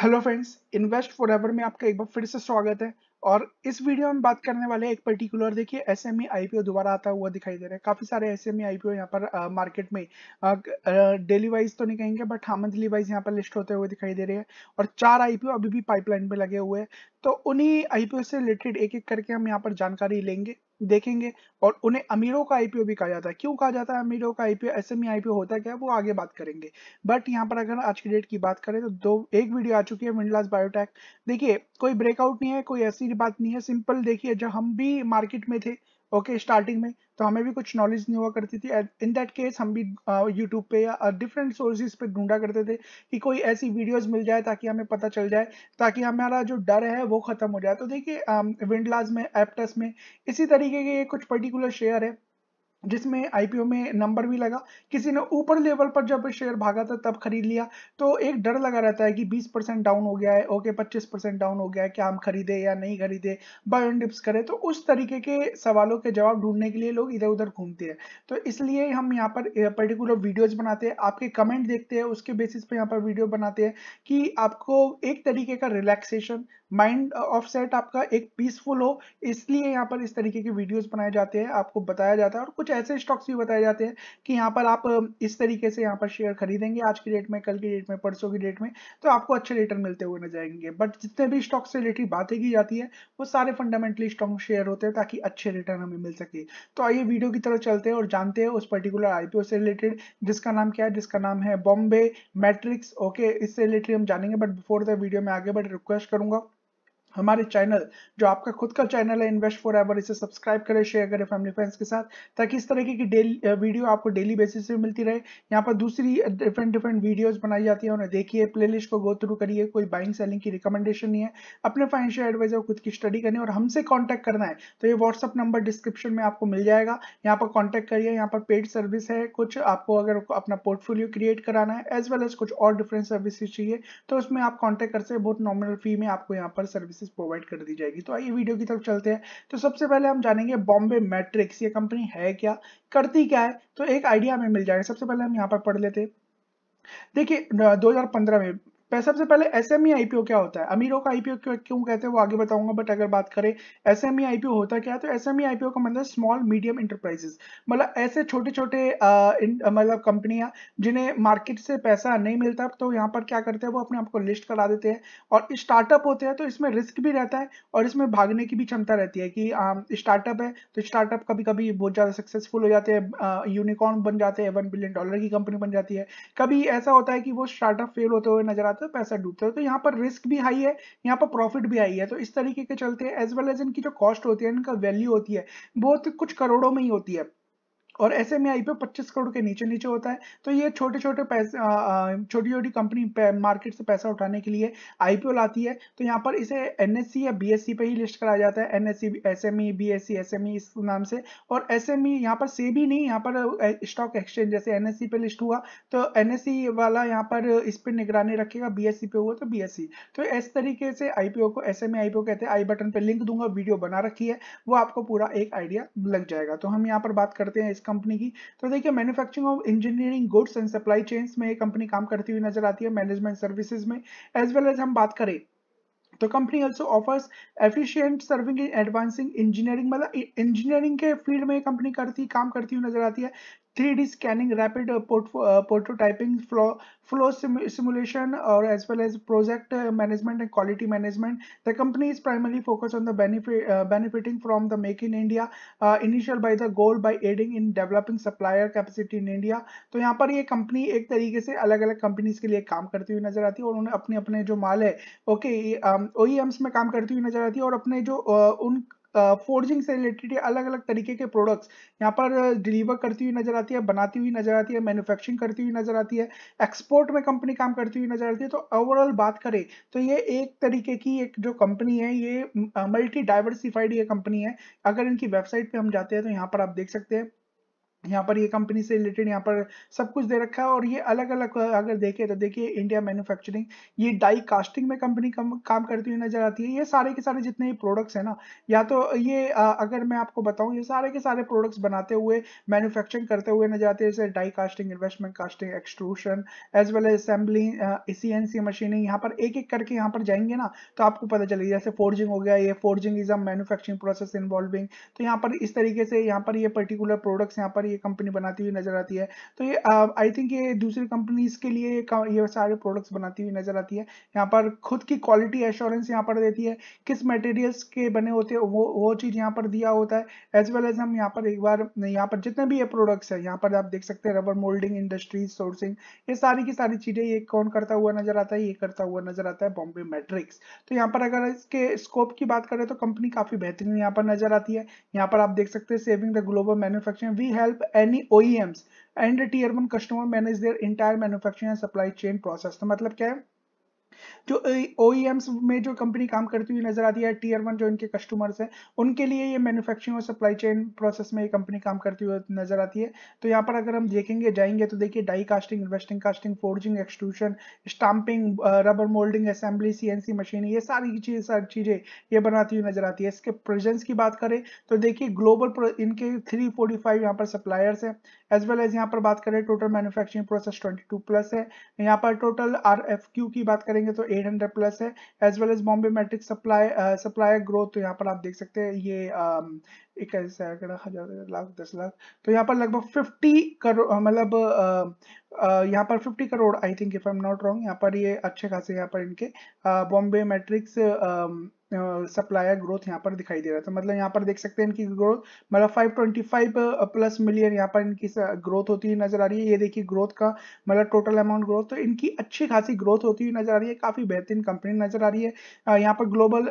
Hello friends invest forever में आपका एक बार फिर से स्वागत है और इस वीडियो में बात करने वाले एक पर्टिकुलर देखिए S M E I P O दोबारा आता हुआ दिखाई दे रहा है काफ़ी सारे S M E I P O यहाँ पर आ, मार्केट में डेली वाइज तो नहीं कहेंगे बट हाँ मंथली वाइज यहाँ पर लिस्ट होते हुए दिखाई दे रहे हैं और चार आई पी ओ अभी भी पाइपलाइन में लगे हुए हैं तो उन्हीं आईपीओ से रिलेटेड एक एक करके हम यहाँ पर जानकारी लेंगे देखेंगे और उन्हें अमीरों का आईपीओ भी कहा जाता है क्यों कहा जाता है अमीरों का आईपीओ एस आईपीओ होता क्या है वो आगे बात करेंगे बट यहाँ पर अगर आज की डेट की बात करें तो दो एक वीडियो आ चुकी है मिडलास बायोटेक देखिए कोई ब्रेकआउट नहीं है कोई ऐसी बात नहीं है सिंपल देखिए जब हम भी मार्केट में थे ओके okay, स्टार्टिंग में तो हमें भी कुछ नॉलेज नहीं हुआ करती थी इन दैट केस हम भी यूट्यूब पे या डिफरेंट सोर्सेज पे ढूंढा करते थे कि कोई ऐसी वीडियोस मिल जाए ताकि हमें पता चल जाए ताकि हमारा जो डर है वो खत्म हो जाए तो देखिए विंडलाज में एप्टस में इसी तरीके के कुछ पर्टिकुलर शेयर है जिसमें आईपीओ में नंबर भी लगा किसी ने ऊपर लेवल पर जब शेयर भागा था तब खरीद लिया तो एक डर लगा रहता है कि 20 परसेंट डाउन हो गया है ओके 25 परसेंट डाउन हो गया है क्या हम खरीदे या नहीं खरीदे बाय डिप्स करें तो उस तरीके के सवालों के जवाब ढूंढने के लिए लोग इधर उधर घूमते हैं तो इसलिए हम यहाँ पर पर्टिकुलर वीडियोज बनाते हैं आपके कमेंट देखते हैं उसके बेसिस पे यहाँ पर वीडियो बनाते हैं कि आपको एक तरीके का रिलैक्सेशन माइंड ऑफसेट आपका एक पीसफुल हो इसलिए यहाँ पर इस तरीके के वीडियोस बनाए जाते हैं आपको बताया जाता है और कुछ ऐसे स्टॉक्स भी बताए जाते हैं कि यहाँ पर आप इस तरीके से यहाँ पर शेयर खरीदेंगे आज की डेट में कल की डेट में परसों की डेट में तो आपको अच्छे रिटर्न मिलते हुए नजर आएंगे बट जितने भी स्टॉक से रिलेटेड बातें की जाती है वो सारे फंडामेंटली स्ट्रॉन्ग शेयर होते हैं ताकि अच्छे रिटर्न हमें मिल सके तो आइए वीडियो की तरफ चलते हैं और जानते हैं उस पर्टिकुलर आईपीओ से रिलेटेड जिसका नाम क्या है जिसका नाम है बॉम्बे मैट्रिक्स ओके इससे रिलेटेड हम जानेंगे बट बिफोर द वीडियो में आगे बट रिक्वेस्ट करूंगा हमारे चैनल जो आपका खुद का चैनल है इन्वेस्ट फॉर एवर इसे सब्सक्राइब करें शेयर करें फैमिली फ्रेंड्स के साथ ताकि इस तरीके की डेली वीडियो आपको डेली बेसिस पे मिलती रहे यहाँ पर दूसरी डिफरेंट डिफरेंट वीडियोस बनाई जाती है उन्हें देखिए प्लेलिस्ट को गो थ्रू करिए कोई बाइंग सेलिंग की रिकमेंडेशन नहीं है अपने फाइनेंशियल एडवाइजर खुद की स्टडी करनी और हमसे कॉन्टैक्ट करना है तो ये व्हाट्सअप नंबर डिस्क्रिप्शन में आपको मिल जाएगा यहाँ पर कॉन्टैक्ट करिए यहाँ पर पेड सर्विस है कुछ आपको अगर अपना पोर्टफोलियो क्रिएट कराना है एज वेल एज कुछ और डिफरेंट सर्विसेज चाहिए तो उसमें आप कॉन्टैक्ट कर सकते बहुत नॉर्मल फी में आपको यहाँ पर सर्विस सर्विसेज प्रोवाइड कर दी जाएगी तो आइए वीडियो की तरफ चलते हैं तो सबसे पहले हम जानेंगे बॉम्बे मैट्रिक्स ये कंपनी है क्या करती क्या है तो एक आइडिया हमें मिल जाएगा सबसे पहले हम यहाँ पर पढ़ लेते हैं देखिए 2015 में सबसे पहले एस एम आईपीओ क्या होता है अमीरों का आईपीओ क्यों कहते हैं वो आगे बताऊंगा बट अगर बात करें एस एम आईपीओ होता क्या है तो एस एम आईपीओ का मतलब स्मॉल मीडियम इंटरप्राइजेस मतलब ऐसे छोटे छोटे मतलब कंपनियां जिन्हें मार्केट से पैसा नहीं मिलता तो यहां पर क्या करते हैं वो अपने आप को लिस्ट करा देते हैं और स्टार्टअप होते हैं तो इसमें रिस्क भी रहता है और इसमें भागने की भी क्षमता रहती है कि स्टार्टअप है तो स्टार्टअप कभी कभी बहुत ज़्यादा सक्सेसफुल हो जाते हैं यूनिकॉर्न बन जाते हैं वन बिलियन डॉलर की कंपनी बन जाती है कभी ऐसा होता है कि वो स्टार्टअप फेल होते हुए नजर आते जाता हो पैसा डूबता है तो यहाँ पर रिस्क भी हाई है यहाँ पर प्रॉफिट भी हाई है तो इस तरीके के चलते एज वेल एज इनकी जो कॉस्ट होती है इनका वैल्यू होती है बहुत कुछ करोड़ों में ही होती है और एस एम आई पे 25 करोड़ के नीचे नीचे होता है तो ये छोटे छोटे पैसे छोटी छोटी कंपनी मार्केट से पैसा उठाने के लिए आईपीओ लाती है तो यहाँ पर इसे एन या बी पे ही लिस्ट कराया जाता है N S C S M E B S C S M E इस नाम से और एस एम ई यहाँ पर से भी नहीं यहाँ पर स्टॉक एक्सचेंज जैसे एन एस सी पे लिस्ट हुआ तो एन एस सी वाला यहाँ पर इस पर निगरानी रखेगा बी एस सी पे हुआ तो बी एस सी तो इस तरीके से आईपीओ को एस एम ई आईपीओ कहते हैं आई बटन पर लिंक दूंगा वीडियो बना रखी है वो आपको पूरा एक आइडिया लग जाएगा तो हम यहाँ पर बात करते हैं कंपनी की तो देखिए manufacturing of engineering goods and supply chains में ये कंपनी काम करती हुई नजर आती है मैनेजमेंट सर्विसेज में एज वेल एज हम बात करें तो company also offers efficient serving in advancing engineering मतलब इंजीनियरिंग के फील्ड में कंपनी करती काम करती हुई नजर आती है 3D scanning, rapid port, prototyping, flow, flow sim simulation, or as well as project management and quality management. The company is primarily focused on the benefit uh, benefiting from the Make in India uh, initial by the goal by aiding in developing supplier capacity in India. तो यहाँ पर ये company एक तरीके से अलग अलग companies के लिए काम करती हुई नजर आती है और उन्हें अपने अपने जो माल है ओके ओ में काम करती हुई नजर आती है और अपने जो उन फोर्जिंग से रिलेटेड अलग अलग तरीके के प्रोडक्ट्स यहाँ पर डिलीवर करती हुई नजर आती है बनाती हुई नजर आती है मैन्युफैक्चरिंग करती हुई नजर आती है एक्सपोर्ट में कंपनी काम करती हुई नजर आती है तो ओवरऑल बात करें तो ये एक तरीके की एक जो कंपनी है ये मल्टी डाइवर्सिफाइड ये कंपनी है अगर इनकी वेबसाइट पर हम जाते हैं तो यहाँ पर आप देख सकते हैं यहाँ पर ये कंपनी से रिलेटेड यहाँ पर सब कुछ दे रखा है और ये अलग अलग अगर देखें तो देखिए इंडिया मैन्युफैक्चरिंग ये डाई कास्टिंग में कंपनी कम, काम करती हुई नजर आती है ये सारे के सारे जितने भी प्रोडक्ट्स हैं ना या तो ये आ, अगर मैं आपको बताऊं ये सारे के सारे प्रोडक्ट्स बनाते हुए मैन्युफैक्चरिंग करते हुए नजर आते हैं जैसे die casting investment casting extrusion as well as assembling C N C machining यहाँ पर एक एक करके यहाँ पर जाएंगे ना तो आपको पता चलेगा जैसे फोर्जिंग हो गया ये forging is a manufacturing process involving तो यहाँ पर इस तरीके से यहाँ पर ये पर्टिकुलर प्रोडक्ट्स यहाँ पर ये कंपनी बनाती हुई नजर आती है तो ये आई uh, थिंक ये दूसरी कंपनीज के लिए ये सारे प्रोडक्ट्स बनाती हुई नजर आती है यहाँ पर खुद की क्वालिटी एश्योरेंस यहाँ पर देती है किस मटेरियल्स के बने होते हैं वो वो चीज़ यहाँ पर दिया होता है एज वेल एज हम यहाँ पर एक बार यहाँ पर जितने भी ये प्रोडक्ट्स हैं यहाँ पर आप देख सकते हैं रबर मोल्डिंग इंडस्ट्रीज सोर्सिंग ये सारी की सारी चीज़ें ये कौन करता हुआ नजर आता है ये करता हुआ नजर आता है बॉम्बे मेट्रिक्स तो यहाँ पर अगर इसके स्कोप की बात करें तो कंपनी काफ़ी बेहतरीन यहाँ पर नजर आती है यहाँ पर आप देख सकते हैं saving the global manufacturing we help any OEMs and tier 1 customer manage their entire manufacturing and supply chain process तो मतलब क्या है जो ओ e में जो कंपनी काम करती हुई नजर आती है टीयर वन जो इनके कस्टमर्स हैं उनके लिए ये मैन्युफैक्चरिंग और सप्लाई चेन प्रोसेस में ये कंपनी काम करती हुई नजर आती है तो यहाँ पर अगर हम देखेंगे जाएंगे तो देखिए die casting investing casting forging extrusion stamping rubber moulding assembly C machine ये सारी चीज सारी चीजें ये बनाती हुई नजर आती है इसके प्रेजेंस की बात करें तो देखिए ग्लोबल इनके थ्री फोर्टी फाइव यहाँ पर सप्लायर्स हैं एज वेल एज यहाँ पर बात करें टोटल मैन्युफैक्चरिंग प्रोसेस 22 प्लस है यहाँ पर टोटल क्यू की बात करेंगे तो 800 प्लस है as well as Bombay metric supply supplier growth तो यहाँ पर आप देख सकते हैं ये um, इक्कीस सैकड़ा हजार लाख दस लाख तो यहाँ पर लगभग फिफ्टी करोड़ मतलब यहाँ पर fifty crore I think if I am not wrong यहाँ पर ये अच्छे खासे यहाँ पर इनके बॉम्बे मैट्रिक्स सप्लायर ग्रोथ यहाँ पर दिखाई दे रहा था तो मतलब यहाँ पर देख सकते हैं इनकी ग्रोथ मतलब 525 प्लस मिलियन यहाँ पर इनकी ग्रोथ होती हुई नजर आ रही है ये देखिए ग्रोथ का मतलब टोटल अमाउंट ग्रोथ तो इनकी अच्छी खासी ग्रोथ होती हुई नजर आ रही है काफी बेहतरीन कंपनी नजर आ रही है यहाँ पर ग्लोबल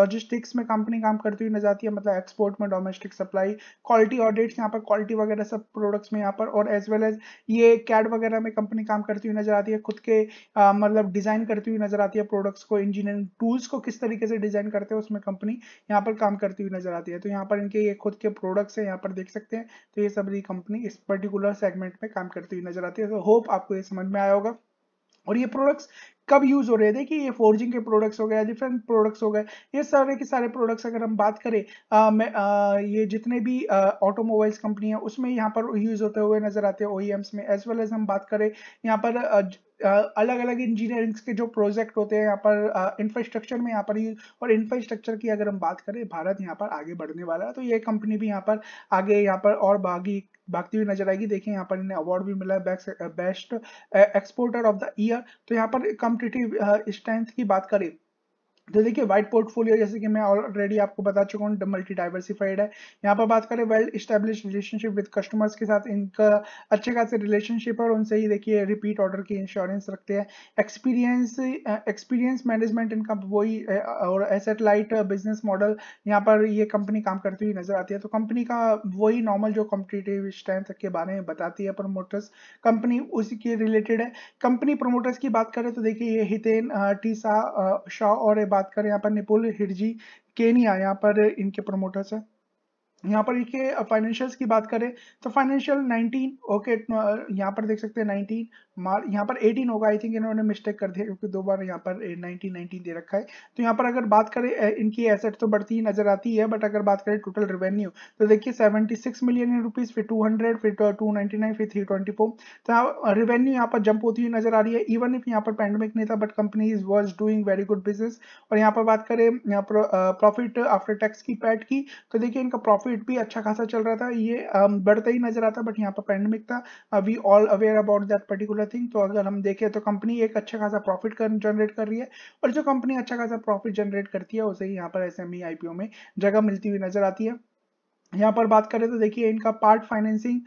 लॉजिस्टिक्स में कंपनी काम करती हुई नजर आती है मतलब एक्सपोर्ट में डोमेस्टिक सप्लाई क्वालिटी ऑडिट्स यहाँ पर क्वालिटी वगैरह सब प्रोडक्ट्स में यहाँ पर और एज वेल एज ये कैड वगैरह में कंपनी काम करती हुई नजर आती है खुद के आ, मतलब डिजाइन करती हुई नजर आती है प्रोडक्ट्स को इंजीनियरिंग टूल्स को किस तरीके से डिजाइन करते हैं उसमें कंपनी यहाँ पर काम करती हुई नजर आती है तो यहाँ पर इनके ये खुद के प्रोडक्ट्स है यहाँ पर देख सकते हैं तो ये सब कंपनी इस पर्टिकुलर सेगमेंट में काम करती हुई नजर आती है तो होप आपको ये समझ में आया होगा और ये प्रोडक्ट्स कब यूज हो रहे हैं देखिए ये फोर्जिंग के प्रोडक्ट्स हो गए डिफरेंट प्रोडक्ट्स हो गए ये सारे के सारे प्रोडक्ट्स अगर हम बात करें आ, मैं आ, ये जितने भी ऑटोमोबाइल्स कंपनी है उसमें यहाँ पर यूज होते हुए नजर आते हैं ओईएम्स e में एज वेल एज हम बात करें यहाँ पर आ, अलग अलग इंजीनियरिंग के जो प्रोजेक्ट होते हैं यहाँ पर इंफ्रास्ट्रक्चर में यहाँ पर यूज और इंफ्रास्ट्रक्चर की अगर हम बात करें भारत यहाँ पर आगे बढ़ने वाला है तो ये कंपनी भी यहाँ पर आगे यहाँ पर और भागी भागती हुई नजर आएगी देखिए यहाँ पर इन्हें अवार्ड भी मिला है best exporter of the year तो यहाँ पर कंपनी क्वांटिटी स्ट्रेंथ uh, की बात करें तो देखिए वाइट पोर्टफोलियो जैसे कि मैं ऑलरेडी आपको बता चुका हूँ मल्टी डाइवर्सिफाइड है यहाँ पर बात करें well establish relationship with customers के साथ इनका अच्छे खासे रिलेशनशिप है और उनसे ही देखिए रिपीट ऑर्डर की इंश्योरेंस रखते हैं एक्सपीरियंस एक्सपीरियंस मैनेजमेंट इनका वही और एसेट लाइट बिजनेस मॉडल यहाँ पर ये कंपनी काम करती हुई नजर आती है तो कंपनी का वही नॉर्मल जो कॉम्पिटेटिव स्ट्रेंथ के बारे में बताती है प्रोमोटर्स कंपनी उसी के रिलेटेड है कंपनी प्रोमोटर्स की बात करें तो देखिए ये हितेन टीसा शाह और बात करें यहाँ पर निपुल हिरजी केनिया यहाँ पर इनके प्रोमोटर्स है यहाँ पर इनके फाइनेंशियल्स की बात करें तो फाइनेंशियल 19 ओके यहाँ पर देख सकते हैं नाइनटीन मार यहाँ पर 18 होगा आई थिंक इन्होंने मिस्टेक कर दिया क्योंकि दो बार यहाँ पर 19 19 दे रखा है तो यहाँ पर अगर बात करें इनकी एसेट तो बढ़ती ही नजर आती है बट अगर बात करें टोटल रेवेन्यू तो देखिए 76 मिलियन रुपीज फिर 200 फिर 299 तो फिर 324 ट्वेंटी तो रेवेन्यू यहाँ पर जंप होती हुई नजर आ रही है इवन इफ यहाँ पर पैंडमिक नहीं था but company is was doing very good business और यहाँ पर बात करें यहाँ पर प्रॉफिट आफ्टर टैक्स की पैट की तो देखिए इनका प्रॉफिट भी अच्छा खासा चल रहा था ये बढ़ता ही नजर आता बट यहाँ पर पैंडमिक था we all aware about that particular thing तो अगर हम देखें तो कंपनी एक अच्छा खासा प्रॉफिट कर जनरेट कर रही है और जो कंपनी अच्छा खासा प्रॉफिट जनरेट करती है उसे यहाँ पर एस एम e, में जगह मिलती हुई नजर आती है यहाँ पर बात करें तो देखिए इनका part financing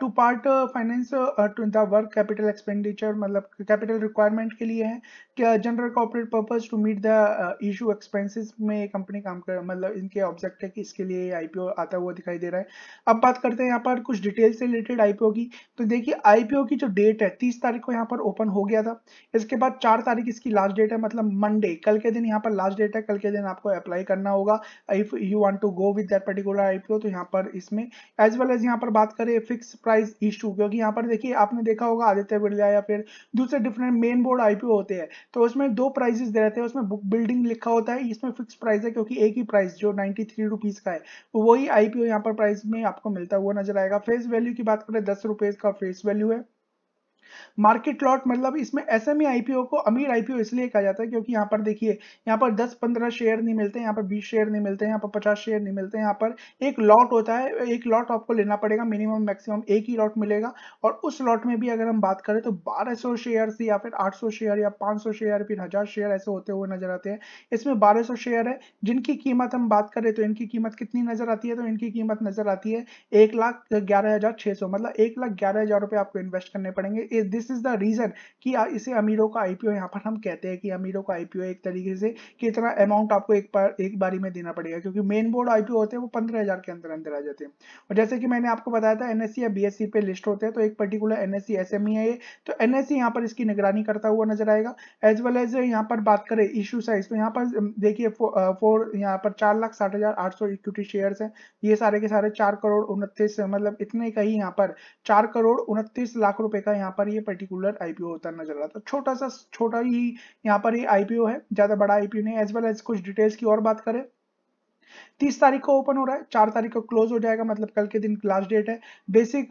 to part finance to the work capital expenditure मतलब कैपिटल रिक्वायरमेंट के लिए है कि general corporate purpose to meet the issue expenses में कंपनी काम कर मतलब इनके ऑब्जेक्ट है कि इसके लिए आईपीओ आता हुआ दिखाई दे रहा है अब बात करते हैं यहाँ पर कुछ डिटेल से रिलेटेड आईपीओ की तो देखिए आईपीओ की जो डेट है तीस तारीख को यहाँ पर ओपन हो गया था इसके बाद चार तारीख इसकी लास्ट डेट है मतलब मंडे कल के दिन यहाँ पर लास्ट डेट है कल के दिन आपको अप्लाई करना होगा if you want to go with that particular IPO तो यहाँ पर इसमें एज वेल एज यहाँ पर बात करें फिक्स प्राइस इशू क्योंकि यहाँ पर देखिए आपने देखा होगा आदित्य बिरला या फिर दूसरे डिफरेंट मेन बोर्ड आईपीओ होते हैं तो उसमें दो प्राइजेस दे रहते हैं उसमें बुक बिल्डिंग लिखा होता है इसमें फिक्स प्राइस है क्योंकि एक ही प्राइस जो नाइन्टी थ्री रुपीज का है तो वही आईपीओ यहाँ पर प्राइस में आपको मिलता हुआ नजर आएगा फेस वैल्यू की बात करें दस रुपए का फेस वैल्यू है मार्केट लॉट मतलब इसमें एस एम आईपीओ को अमीर आईपीओ इसलिए कहा जाता है क्योंकि यहाँ पर देखिए यहाँ पर 10-15 शेयर नहीं मिलते यहाँ पर 20 शेयर नहीं मिलते यहाँ पर 50 शेयर नहीं मिलते यहाँ पर एक लॉट होता है एक लॉट आपको लेना पड़ेगा मिनिमम मैक्सिमम एक ही लॉट मिलेगा और उस लॉट में भी अगर हम बात करें तो बारह शेयर या फिर आठ शेयर या 500 शेयर फिर हजार शेयर ऐसे होते हुए नजर आते हैं इसमें बारह शेयर है जिनकी कीमत हम बात करें तो इनकी कीमत कितनी नजर आती है तो इनकी कीमत नजर आती है एक मतलब एक लाख ग्यारह रुपए आपको इन्वेस्ट करने पड़ेंगे दिस इज द रीजन कि इसे अमीरों का आईपीओ यहाँ पर हम कहते हैं कि अमीरों का आईपीओ एक तरीके से कितना अमाउंट आपको एक बार एक बारी में देना पड़ेगा क्योंकि मेन बोर्ड आईपीओ होते हैं वो पंद्रह हजार के अंदर अंदर आ जाते हैं और जैसे कि मैंने आपको बताया था एनएससी या बीएससी पे लिस्ट होते हैं तो एक पर्टिकुलर एनएससी एस है ये तो एनएससी यहाँ पर इसकी निगरानी करता हुआ नजर आएगा एज वेल एज यहाँ पर बात करें इशू साइज तो यहाँ पर देखिए फोर यहाँ पर चार लाख साठ हजार आठ सौ इक्विटी शेयर है ये सारे के सारे चार करोड़ उनतीस मतलब इतने का ही यहाँ पर चार करोड़ उनतीस लाख रुपए का यहाँ पर ये पर्टिकुलर आईपीओ होता नजर आता छोटा सा छोटा ही यहाँ पर ये आईपीओ है ज्यादा बड़ा आईपीओ नहीं एज वेल एज कुछ डिटेल्स की और बात करें तीस तारीख को ओपन हो रहा है चार तारीख को क्लोज हो जाएगा मतलब कल के दिन लास्ट डेट है basic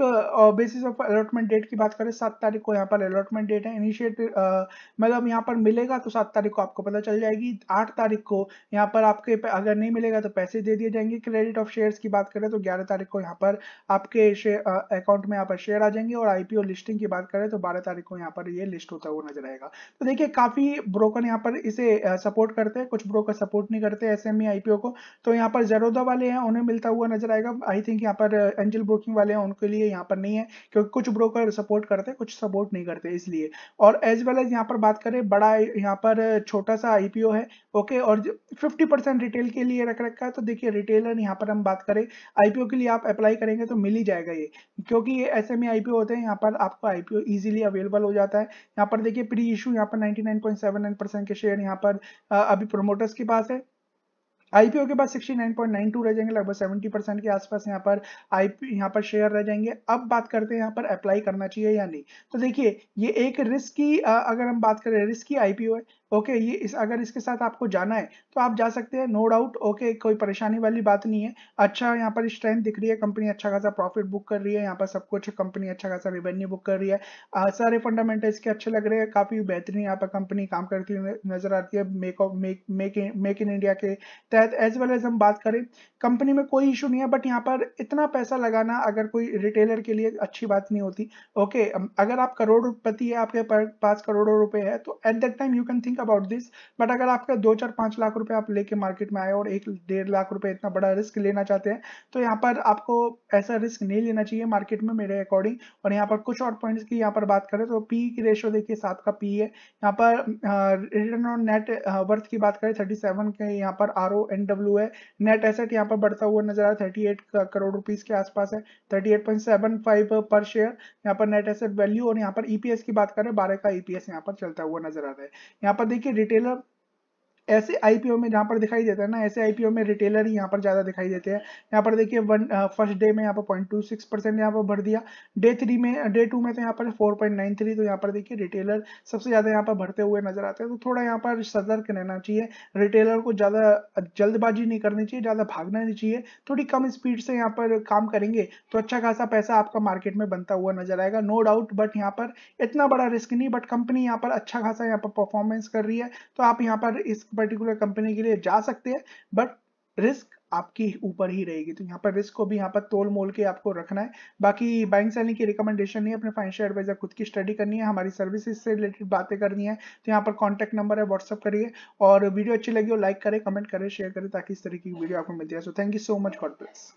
basis of allotment date की बात करें सात तारीख को यहाँ पर अलॉटमेंट डेट है इनिशिएट uh, मतलब यहाँ पर मिलेगा तो सात तारीख को आपको पता चल जाएगी आठ तारीख को यहाँ पर आपके अगर नहीं मिलेगा तो पैसे दे दिए जाएंगे क्रेडिट ऑफ शेयर की बात करें तो ग्यारह तारीख को यहाँ पर आपके अकाउंट uh, में यहाँ पर शेयर आ जाएंगे और आईपीओ लिस्टिंग की बात करें तो बारह तारीख को यहाँ पर ये लिस्ट होता हुआ नजर आएगा तो देखिये काफी ब्रोकर यहाँ पर इसे सपोर्ट uh, करते हैं कुछ ब्रोकर सपोर्ट नहीं करते एस आईपीओ को तो यहाँ पर जरोदा वाले हैं उन्हें मिलता हुआ नजर आएगा आई थिंक यहाँ पर एंजल uh, ब्रोकिंग वाले हैं उनके लिए यहाँ पर नहीं है क्योंकि कुछ ब्रोकर सपोर्ट करते हैं कुछ सपोर्ट नहीं करते इसलिए और एज वेल एज यहाँ पर बात करें बड़ा यहाँ पर uh, छोटा सा आई है ओके और परसेंट रिटेल के लिए रख रखा है तो देखिए रिटेलर यहाँ पर हम बात करें आई के लिए आप अप्लाई करेंगे तो मिल ही जाएगा ये क्योंकि ये एस एम आईपीओ होते हैं यहाँ पर आपको आई पी अवेलेबल हो जाता है यहाँ पर देखिए प्री इशू यहाँ पर नाइनटी परसेंट के शेयर यहाँ पर uh, अभी प्रोमोटर्स के पास है आईपीओ के बाद 69.92 रह जाएंगे लगभग 70 परसेंट के आसपास यहाँ पर आई यहाँ पर शेयर रह जाएंगे अब बात करते हैं यहाँ पर अप्लाई करना चाहिए या नहीं तो देखिए ये एक रिस्क की अगर हम बात करें रिस्क की आईपीओ है ओके ये इस अगर इसके साथ आपको जाना है तो आप जा सकते हैं नो डाउट ओके कोई परेशानी वाली बात नहीं है अच्छा यहाँ पर स्ट्रेंथ दिख रही है कंपनी अच्छा खासा प्रॉफिट बुक कर रही है यहाँ पर सब कुछ कंपनी अच्छा खासा रिवेन्यू बुक कर रही है आ, सारे फंडामेंटल इसके अच्छे लग रहे हैं काफ़ी बेहतरीन यहाँ पर कंपनी काम करती हुई नजर आती है make make make in India के तहत एज वेल एज हम बात करें कंपनी में कोई इशू नहीं है बट यहाँ पर इतना पैसा लगाना अगर कोई रिटेलर के लिए अच्छी बात नहीं होती ओके अगर आप करोड़पति है आपके पास करोड़ों रुपए है तो at that time you can think about this but अगर आपका दो चार पांच लाख रुपए आप लेके मार्केट में आए और एक डेढ़ लाख रुपए इतना बड़ा रिस्क लेना चाहते हैं तो यहाँ पर आपको ऐसा रिस्क नहीं लेना चाहिए मार्केट में मेरे अकॉर्डिंग और यहाँ पर कुछ और पॉइंट्स की यहाँ पर बात करें तो पी e की रेशो देखिए सात का पी e है यहाँ पर रिटर्न ऑन नेट वर्थ की बात करें थर्टी सेवन के यहाँ पर आर ओ एन डब्ल्यू है नेट एसेट यहाँ पर बढ़ता हुआ नजर आ रहा है थर्टी एट करोड़ रुपीज के आसपास है thirty eight point seven five per share यहाँ पर नेट एसेट वैल्यू और यहाँ पर ईपीएस e की बात करें बारह का ईपीएस यहाँ पर चलता हुआ नजर आ रहा है यहाँ पर देखिए रिटेलर ऐसे आईपीओ में जहाँ पर दिखाई देता है ना ऐसे आईपीओ में रिटेलर ही यहाँ पर ज़्यादा दिखाई देते हैं यहाँ पर देखिए वन फर्स्ट डे में यहाँ पर पॉइंट टू सिक्स परसेंट यहाँ पर भर दिया डे थ्री में डे टू में तो यहाँ पर फोर पॉइंट नाइन थ्री तो यहाँ पर देखिए रिटेलर सबसे ज़्यादा यहाँ पर भरते हुए नजर आते हैं तो थोड़ा यहाँ पर सतर्क रहना चाहिए रिटेलर को ज़्यादा जल्दबाजी नहीं करनी चाहिए ज़्यादा भागना नहीं चाहिए थोड़ी कम स्पीड से यहाँ पर काम करेंगे तो अच्छा खासा पैसा आपका मार्केट में बनता हुआ नजर आएगा नो डाउट बट यहाँ पर इतना बड़ा रिस्क नहीं बट कंपनी यहाँ पर अच्छा खासा यहाँ पर परफॉर्मेंस कर रही है तो आप यहाँ पर इस पर्टिकुलर कंपनी के लिए जा सकते हैं बट रिस्क आपकी ऊपर ही रहेगी तो यहाँ पर रिस्क को भी यहाँ पर तोल मोल के आपको रखना है बाकी बैंक सेलिंग की रिकमेंडेशन नहीं अपने फाइनेंशियल एडवाइजर खुद की स्टडी करनी है हमारी सर्विसेज से रिलेटेड बातें करनी है तो यहाँ पर कॉन्टैक्ट नंबर है व्हाट्सअप करिए और वीडियो अच्छी लगी हो लाइक करें कमेंट करें शेयर करें ताकि इस तरीके की वीडियो आपको मिलती है so thank you so much God bless